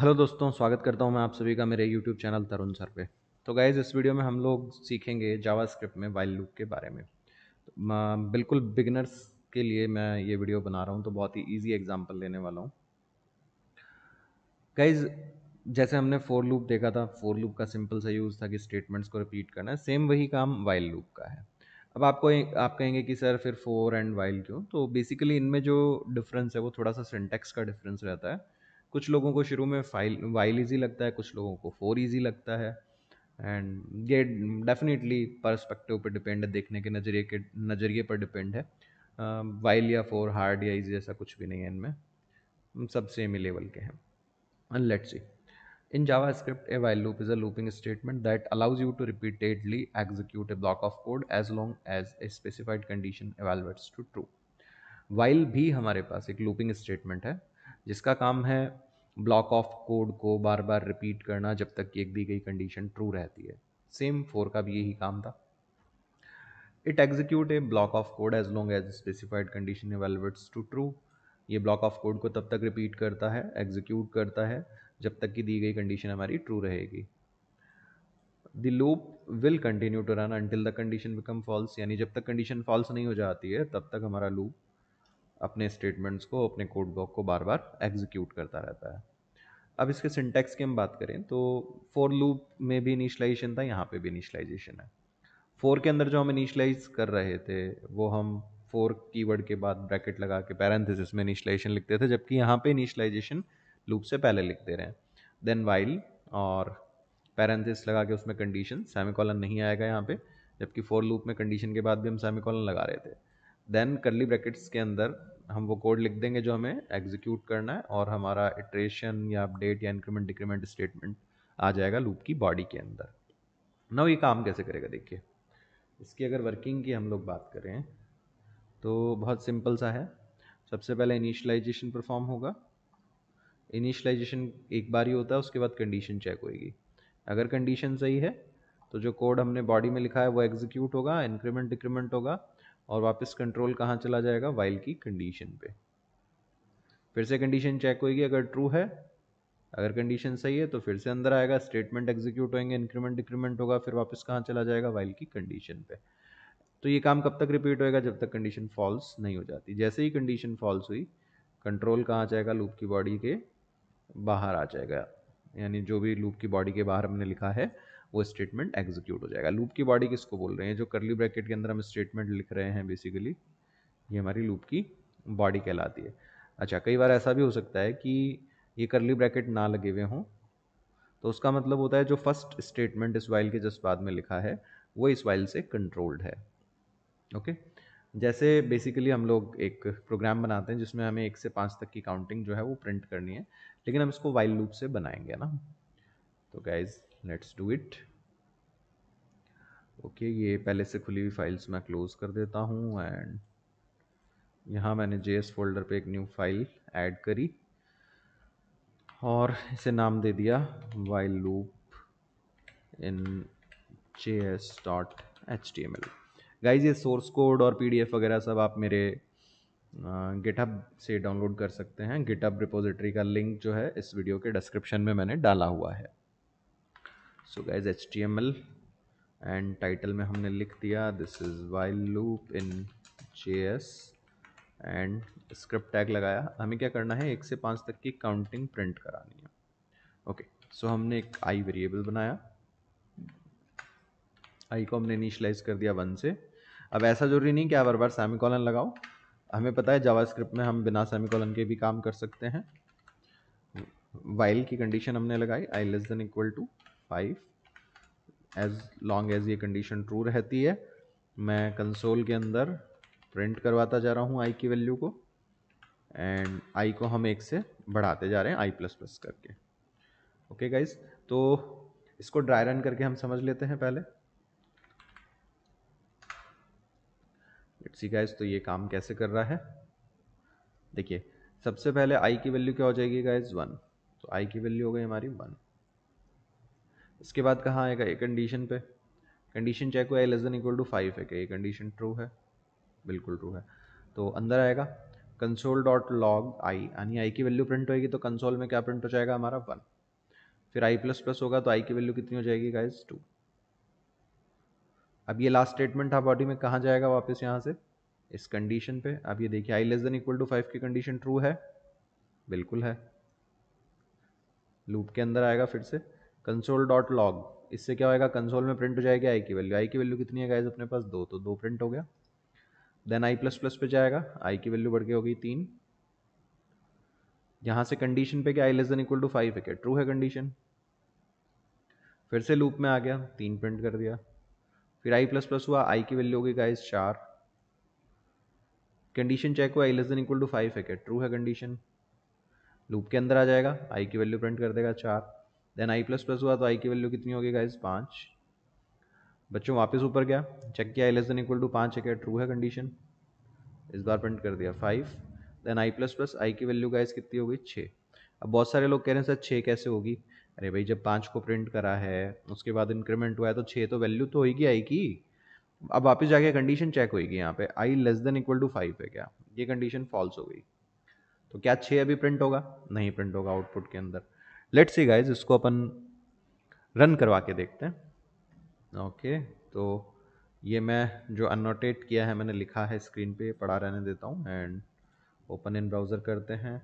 hello दोस्तों स्वागत करता हूं मैं आप सभी का मेरे यूट्यूब चैनल तरुण सर पे तो गाइज़ इस वीडियो में हम लोग सीखेंगे जावास्क्रिप्ट में वाइल लूप के बारे में तो, बिल्कुल बिगनर्स के लिए मैं ये वीडियो बना रहा हूं तो बहुत ही इजी एग्जांपल लेने वाला हूं गाइज़ जैसे हमने फोर लूप देखा था फोर लूप का सिंपल सा यूज़ था कि स्टेटमेंट्स को रिपीट करना है सेम वही काम वाइल लूप का है अब आपको आप कहेंगे कि सर फिर फोर एंड वाइल क्यों तो बेसिकली इनमें जो डिफरेंस है वो थोड़ा सा सिंटेक्स का डिफरेंस रहता है कुछ लोगों को शुरू में फाइल वाइल ईजी लगता है कुछ लोगों को फोर ईजी लगता है एंड ये डेफिनेटली परस्पेक्टिव पर डिपेंड है देखने के नज़रिए के नज़रिए पर डिपेंड है वाइल या फोर हार्ड या ईजी ऐसा कुछ भी नहीं है इनमें सब सेम ही लेवल के हैं and let's see in JavaScript a while loop is a looping statement that allows you to repeatedly execute a block of code as long as a specified condition evaluates to true while भी हमारे पास एक looping statement है जिसका काम है block of code को बार बार repeat करना जब तक कि एक दी गई कंडीशन ट्रू रहती है सेम फोर का भी यही काम था it execute a block of code as long as specified condition evaluates to true ये ब्लॉक ऑफ कोड को तब तक रिपीट करता है एग्जीक्यूट करता है जब तक कि दी गई कंडीशन हमारी ट्रू रहेगी the loop will continue to run until the condition become false यानी जब तक कंडीशन फॉल्स नहीं हो जाती है तब तक हमारा लूप अपने स्टेटमेंट्स को अपने कोड ब्लॉक को बार बार एग्जीक्यूट करता रहता है अब इसके सिंटेक्स की हम बात करें तो फोर लूप में भी इनिशलाइजेशन था यहाँ पे भी इनिशलाइजेशन है फोर के अंदर जो हम इनिशलाइज कर रहे थे वो हम फोर कीवर्ड के बाद ब्रैकेट लगा के पैरेंथेसिस में इनिशलाइजेशन लिखते थे जबकि यहाँ पे इनिशलाइजेशन लूप से पहले लिखते रहे देन वाइल और पैरेंथिस लगा के उसमें कंडीशन सेमिकॉलन नहीं आएगा यहाँ पे जबकि फोर लूप में कंडीशन के बाद भी हम सेमिकॉलन लगा रहे थे देन करली ब्रैकेट्स के अंदर हम वो कोड लिख देंगे जो हमें एग्जीक्यूट करना है और हमारा इटरेशन या अपडेट या इंक्रीमेंट डिक्रीमेंट स्टेटमेंट आ जाएगा लूप की बॉडी के अंदर ना ये काम कैसे करेगा देखिए इसकी अगर वर्किंग की हम लोग बात करें तो बहुत सिंपल सा है सबसे पहले इनिशलाइजेशन परफॉर्म होगा इनिशलाइजेशन एक बार ही होता है उसके बाद कंडीशन चेक होएगी अगर कंडीशन सही है तो जो कोड हमने बॉडी में लिखा है वो एग्जीक्यूट होगा इंक्रीमेंट डिक्रीमेंट होगा और वापस कंट्रोल कहाँ चला जाएगा वाइल की कंडीशन पे फिर से कंडीशन चेक होगी अगर ट्रू है अगर कंडीशन सही है तो फिर से अंदर आएगा स्टेटमेंट एग्जीक्यूट होंगे इंक्रीमेंट डिक्रीमेंट होगा फिर वापस कहाँ चला जाएगा वाइल की कंडीशन पे तो ये काम कब तक रिपीट होएगा जब तक कंडीशन फॉल्स नहीं हो जाती जैसे ही कंडीशन फॉल्स हुई कंट्रोल कहाँ जाएगा लूप की बॉडी के बाहर आ जाएगा यानी जो भी लूप की बॉडी के बाहर हमने लिखा है वो स्टेटमेंट एग्जीक्यूट हो जाएगा लूप की बॉडी किसको बोल रहे हैं जो करली ब्रैकेट के अंदर हम स्टेटमेंट लिख रहे हैं बेसिकली ये हमारी लूप की बॉडी कहलाती है अच्छा कई बार ऐसा भी हो सकता है कि ये करली ब्रैकेट ना लगे हुए हों तो उसका मतलब होता है जो फर्स्ट स्टेटमेंट इस वाइल के जस्ट बाद में लिखा है वो इस वाइल से कंट्रोल्ड है ओके जैसे बेसिकली हम लोग एक प्रोग्राम बनाते हैं जिसमें हमें एक से पाँच तक की काउंटिंग जो है वो प्रिंट करनी है लेकिन हम इसको वाइल लूप से बनाएंगे ना तो guys let's do it okay ये पहले से खुली हुई फाइल्स मैं क्लोज़ कर देता हूँ एंड यहाँ मैंने जे फोल्डर पे एक न्यू फाइल ऐड करी और इसे नाम दे दिया while loop in J S dot H T M L guys ये सोर्स कोड और पी डी एफ वगैरह सब आप मेरे गिटहब से डाउनलोड कर सकते हैं गिटहब रिपोजिटरी का लिंक जो है इस वीडियो के डिस्क्रिप्शन में मैंने डाला हुआ है so guys H T M L and title में हमने लिख दिया this is while loop in J S and script tag लगाया हमें क्या करना है एक से पाँच तक की काउंटिंग प्रिंट करानी है ओके okay, सो so हमने एक आई वेरिएबल बनाया आई को हमने इनिशलाइज कर दिया वन से अब ऐसा जरूरी नहीं कि आप हर बार सेमिकॉलन लगाओ हमें पता है जावास्क्रिप्ट में हम बिना सेमिकॉलन के भी काम कर सकते हैं वाइल की कंडीशन हमने लगाई I less than equal to five as long as ये कंडीशन ट्रू रहती है मैं कंसोल के अंदर प्रिंट करवाता जा रहा हूँ आई की वैल्यू को एंड आई को हम एक से बढ़ाते जा रहे हैं आई प्लस प्लस करके ओके okay गाइज तो इसको ड्राई रन करके हम समझ लेते हैं पहले सी गाइज तो ये काम कैसे कर रहा है देखिए सबसे पहले आई की वैल्यू क्या हो जाएगी गाइज वन तो आई की वैल्यू हो गई हमारी वन इसके बाद कहाँ आएगा ए कंडीशन पे कंडीशन चेक हुआ A less than equal to five है कि ये कंडीशन ट्रू है बिल्कुल ट्रू है तो अंदर आएगा कंसोल डॉट लॉग आई यानी आई की वैल्यू प्रिंट होएगी तो कंसोल में क्या प्रिंट हो जाएगा हमारा वन फिर आई प्लस प्लस होगा तो आई की वैल्यू कितनी हो जाएगी गाइज टू अब ये लास्ट स्टेटमेंट था बॉडी में कहाँ जाएगा वापस यहाँ से इस कंडीशन पे अब ये देखिए I less than equal to five की कंडीशन ट्रू है बिल्कुल है लूप के अंदर आएगा फिर से कंसोल डॉट लॉग इससे क्या होएगा कंसोल में प्रिंट हो जाएगी आई की वैल्यू आई की वैल्यू कितनी है गाइज अपने पास दो तो दो प्रिंट हो गया देन आई प्लस प्लस पे जाएगा आई की वैल्यू बढ़ के होगी तीन यहाँ से कंडीशन पे क्या i less than equal to five है क्या ट्रू है कंडीशन फिर से लूप में आ गया तीन प्रिंट कर दिया फिर आई प्लस प्लस हुआ आई की वैल्यू होगी गाइज चार कंडीशन चेक हुआ i less than equal to five है क्या ट्रू है कंडीशन लूप के अंदर आ जाएगा आई की वैल्यू प्रिंट कर देगा चार देन आई प्लस प्लस हुआ तो आई की वैल्यू कितनी होगी गाइज पाँच बच्चों वापस ऊपर गया चेक किया i less than equal to पाँच है क्या ट्रू है कंडीशन इस बार प्रिंट कर दिया five then i plus plus i की वैल्यू गाइज कितनी होगी छः अब बहुत सारे लोग कह रहे हैं सर छः कैसे होगी अरे भाई जब पाँच को प्रिंट करा है उसके बाद इंक्रीमेंट हुआ है तो छः तो वैल्यू तो होगी आई की अब वापस जाके कंडीशन चेक होगी यहाँ पे i less than equal to five है क्या ये कंडीशन फॉल्स हो गई तो क्या छः अभी प्रिंट होगा नहीं प्रिंट होगा आउटपुट के अंदर लेट्स सी गाइज इसको अपन रन करवा के देखते हैं ओके तो ये मैं जो अनोटेट किया है मैंने लिखा है स्क्रीन पे पढ़ा रहने देता हूँ एंड ओपन इन ब्राउज़र करते हैं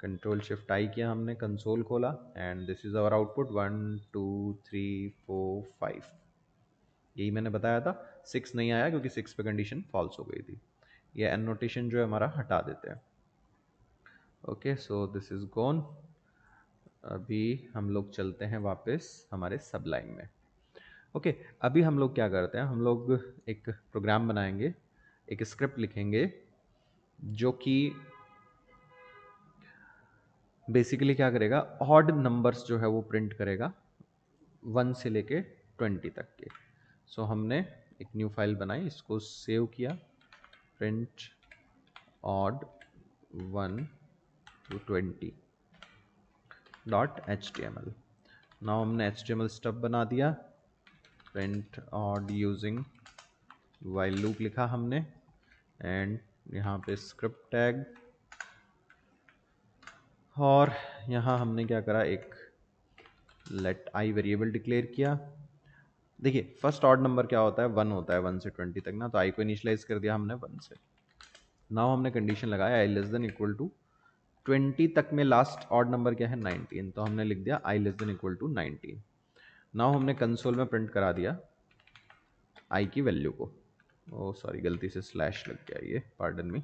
कंट्रोल शिफ्ट आई किया हमने कंसोल खोला and this is our output one two three four five यही मैंने बताया था सिक्स नहीं आया क्योंकि सिक्स पे कंडीशन फॉल्स हो गई थी ये एनोटेशन जो है हमारा हटा देते हैं okay so this is gone अभी हम लोग चलते हैं वापस हमारे सब लाइन में ओके अभी हम लोग क्या करते हैं हम लोग एक प्रोग्राम बनाएंगे एक स्क्रिप्ट लिखेंगे जो कि बेसिकली क्या करेगा ऑड नंबर्स जो है वो प्रिंट करेगा वन से लेके ट्वेंटी तक के सो so, हमने एक न्यू फाइल बनाई इसको सेव किया print odd one to twenty dot H T M L now हमने H T M L stub बना दिया print odd using while loop लिखा हमने एंड यहाँ पे स्क्रिप्ट टैग और यहाँ हमने क्या करा एक लेट आई वेरिएबल डिक्लेयर किया देखिए फर्स्ट ऑड नंबर क्या होता है वन होता है वन से ट्वेंटी तक ना तो आई को इनिशलाइज कर दिया हमने वन से नाउ हमने कंडीशन लगाया i less than equal to twenty तक में लास्ट ऑड नंबर क्या है नाइनटीन तो हमने लिख दिया i less than equal to nineteen now हमने कंसोल में प्रिंट करा दिया आई की वैल्यू को ओ oh, सॉरी गलती से स्लैश लग गया ये पार्डन में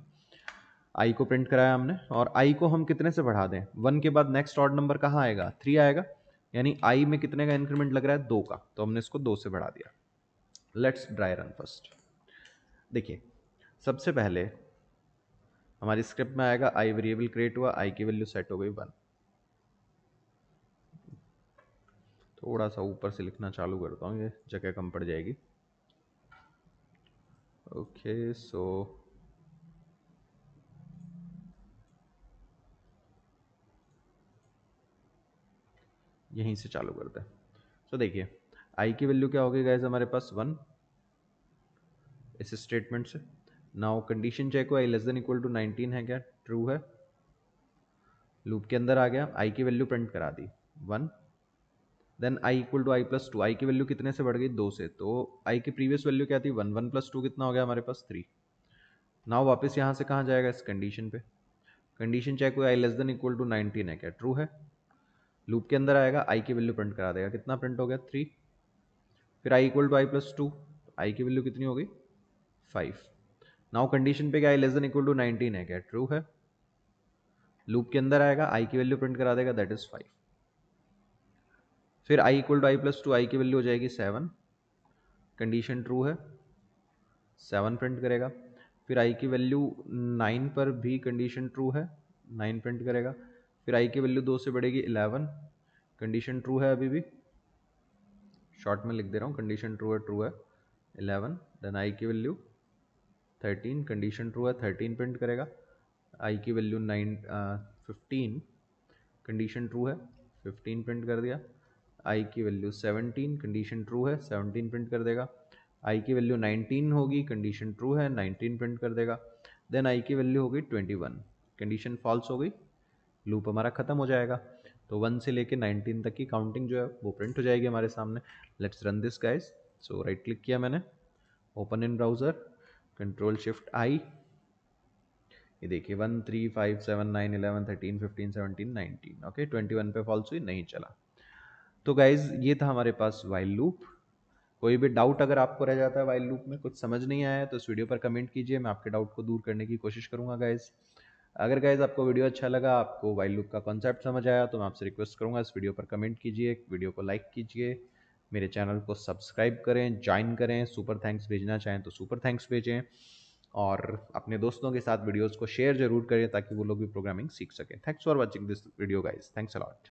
आई को प्रिंट कराया हमने और आई को हम कितने से बढ़ा दें वन के बाद नेक्स्ट ऑड नंबर कहाँ आएगा थ्री आएगा यानी आई में कितने का इंक्रीमेंट लग रहा है दो का तो हमने इसको दो से बढ़ा दिया लेट्स ड्राई रन फर्स्ट देखिए सबसे पहले हमारी स्क्रिप्ट में आएगा आई वेरिएबल क्रिएट हुआ आई की वैल्यू सेट हो गई वन थोड़ा सा ऊपर से लिखना चालू करता हूँ ये जगह कम पड़ जाएगी ओके सो यहीं से चालू करते हैं सो देखिए आई की वैल्यू क्या होगी गाइज हमारे पास वन इस स्टेटमेंट से नाउ कंडीशन चेक हो i less than equal to 19 है क्या ट्रू है लूप के अंदर आ गया आई की वैल्यू प्रिंट करा दी one then i equal to i plus two i की वैल्यू कितने से बढ़ गई दो से तो आई की प्रीवियस वैल्यू क्या थी वन वन प्लस टू कितना हो गया हमारे पास थ्री नाउ वापस यहाँ से कहाँ जाएगा इस कंडीशन पे कंडीशन चेक हुआ i less than equal to nineteen है क्या ट्रू है लूप के अंदर आएगा आई की वैल्यू प्रिंट करा देगा कितना प्रिंट हो गया थ्री फिर i equal to i plus two i की वैल्यू कितनी हो गई फाइव नाउ कंडीशन पे क्या i less than equal to 19 है क्या ट्रू है लूप के अंदर आएगा आई की वैल्यू प्रिंट करा देगा दैट इज फाइव फिर i equal to i plus two i की वैल्यू हो जाएगी सेवन कंडीशन ट्रू है सेवन प्रिंट करेगा फिर आई की वैल्यू नाइन पर भी कंडीशन ट्रू है नाइन प्रिंट करेगा फिर आई की वैल्यू दो से बढ़ेगी इलेवन कंडीशन ट्रू है अभी भी शॉर्ट में लिख दे रहा हूँ कंडीशन ट्रू है ट्रू है इलेवन देन आई की वैल्यू थर्टीन कंडीशन ट्रू है थर्टीन प्रिंट करेगा आई की value nine fifteen condition true है फिफ्टीन प्रिंट कर दिया आई की वैल्यू सेवनटीन कंडीशन ट्रू है सेवनटीन प्रिंट कर देगा आई की वैल्यू नाइनटीन होगी कंडीशन ट्रू है नाइनटीन प्रिंट कर देगा देन आई की वैल्यू होगी ट्वेंटी वन कंडीशन फॉल्स हो गई लूप हमारा ख़त्म हो जाएगा तो वन से लेके नाइनटीन तक की काउंटिंग जो है वो प्रिंट हो जाएगी हमारे सामने let's run this guys so right click किया मैंने open in browser control shift I ये देखिए one three five seven nine eleven thirteen fifteen seventeen nineteen okay twenty one पे फॉल्स हुई नहीं चला तो गाइज ये था हमारे पास वाइल लूप कोई भी डाउट अगर आपको रह जाता है वाइल लूप में कुछ समझ नहीं आया तो इस वीडियो पर कमेंट कीजिए मैं आपके डाउट को दूर करने की कोशिश करूंगा गाइज अगर गाइज आपको वीडियो अच्छा लगा आपको वाइल लूप का कॉन्सेप्ट समझ आया तो मैं आपसे रिक्वेस्ट करूंगा इस वीडियो पर कमेंट कीजिए वीडियो को लाइक कीजिए मेरे चैनल को सब्सक्राइब करें ज्वाइन करें सुपर थैंक्स भेजना चाहें तो सुपर थैंक्स भेजें और अपने दोस्तों के साथ वीडियोस को शेयर जरूर करें ताकि वो लोग भी प्रोग्रामिंग सीख सकें thanks for watching this video guys thanks allot